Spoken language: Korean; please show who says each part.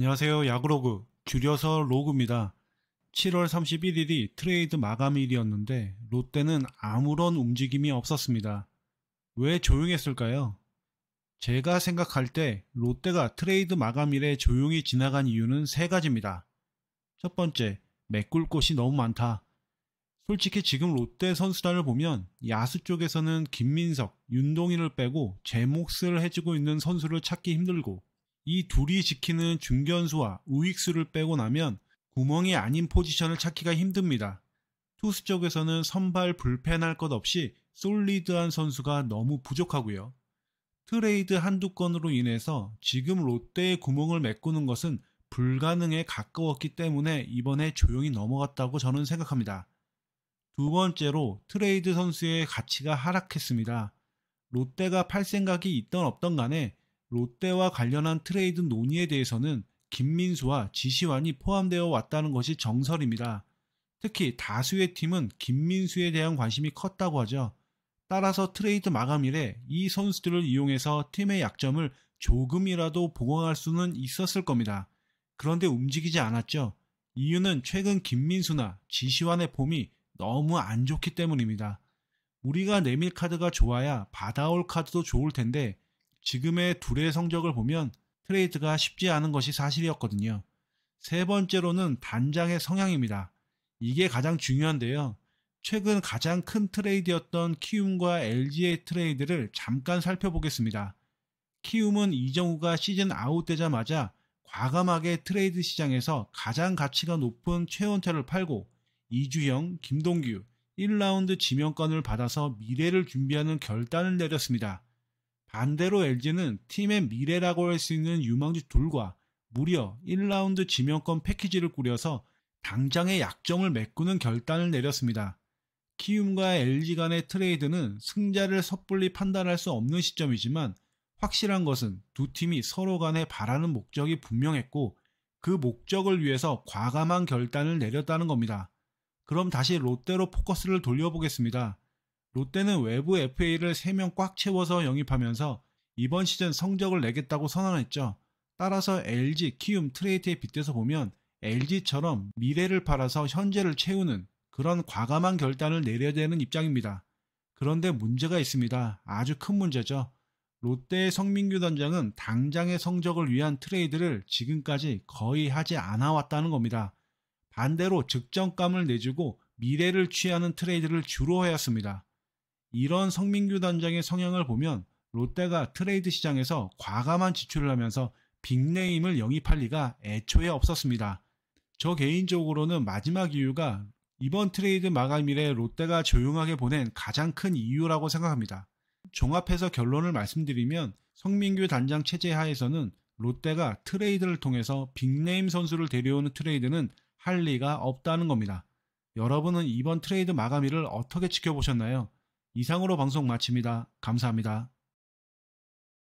Speaker 1: 안녕하세요. 야구로그 줄여서 로그입니다. 7월 31일이 트레이드 마감일이었는데 롯데는 아무런 움직임이 없었습니다. 왜 조용했을까요? 제가 생각할 때 롯데가 트레이드 마감일에 조용히 지나간 이유는 세 가지입니다. 첫 번째, 메꿀 곳이 너무 많다. 솔직히 지금 롯데 선수단을 보면 야수 쪽에서는 김민석, 윤동희를 빼고 제 몫을 해주고 있는 선수를 찾기 힘들고 이 둘이 지키는 중견수와 우익수를 빼고 나면 구멍이 아닌 포지션을 찾기가 힘듭니다. 투수 쪽에서는 선발 불펜할 것 없이 솔리드한 선수가 너무 부족하고요. 트레이드 한두 건으로 인해서 지금 롯데의 구멍을 메꾸는 것은 불가능에 가까웠기 때문에 이번에 조용히 넘어갔다고 저는 생각합니다. 두 번째로 트레이드 선수의 가치가 하락했습니다. 롯데가 팔 생각이 있던 없던 간에 롯데와 관련한 트레이드 논의에 대해서는 김민수와 지시환이 포함되어 왔다는 것이 정설입니다. 특히 다수의 팀은 김민수에 대한 관심이 컸다고 하죠. 따라서 트레이드 마감일에 이 선수들을 이용해서 팀의 약점을 조금이라도 보강할 수는 있었을 겁니다. 그런데 움직이지 않았죠. 이유는 최근 김민수나 지시환의 폼이 너무 안 좋기 때문입니다. 우리가 내밀 카드가 좋아야 받아올 카드도 좋을 텐데 지금의 둘의 성적을 보면 트레이드가 쉽지 않은 것이 사실이었거든요. 세 번째로는 단장의 성향입니다. 이게 가장 중요한데요. 최근 가장 큰 트레이드였던 키움과 LG의 트레이드를 잠깐 살펴보겠습니다. 키움은 이정우가 시즌 아웃되자마자 과감하게 트레이드 시장에서 가장 가치가 높은 최원태를 팔고 이주영, 김동규, 1라운드 지명권을 받아서 미래를 준비하는 결단을 내렸습니다. 반대로 LG는 팀의 미래라고 할 수 있는 유망주 둘과 무려 1라운드 지명권 패키지를 꾸려서 당장의 약정을 메꾸는 결단을 내렸습니다. 키움과 LG 간의 트레이드는 승자를 섣불리 판단할 수 없는 시점이지만 확실한 것은 두 팀이 서로 간에 바라는 목적이 분명했고 그 목적을 위해서 과감한 결단을 내렸다는 겁니다. 그럼 다시 롯데로 포커스를 돌려보겠습니다. 롯데는 외부 FA를 3명 꽉 채워서 영입하면서 이번 시즌 성적을 내겠다고 선언했죠. 따라서 LG, 키움, 트레이트에 빗대서 보면 LG처럼 미래를 팔아서 현재를 채우는 그런 과감한 결단을 내려야 되는 입장입니다. 그런데 문제가 있습니다. 아주 큰 문제죠. 롯데의 성민규 단장은 당장의 성적을 위한 트레이드를 지금까지 거의 하지 않아왔다는 겁니다. 반대로 즉정감을 내주고 미래를 취하는 트레이드를 주로 해왔습니다. 이런 성민규 단장의 성향을 보면 롯데가 트레이드 시장에서 과감한 지출을 하면서 빅네임을 영입할 리가 애초에 없었습니다. 저 개인적으로는 마지막 이유가 이번 트레이드 마감일에 롯데가 조용하게 보낸 가장 큰 이유라고 생각합니다. 종합해서 결론을 말씀드리면 성민규 단장 체제 하에서는 롯데가 트레이드를 통해서 빅네임 선수를 데려오는 트레이드는 할 리가 없다는 겁니다. 여러분은 이번 트레이드 마감일을 어떻게 지켜보셨나요? 이상으로 방송 마칩니다. 감사합니다.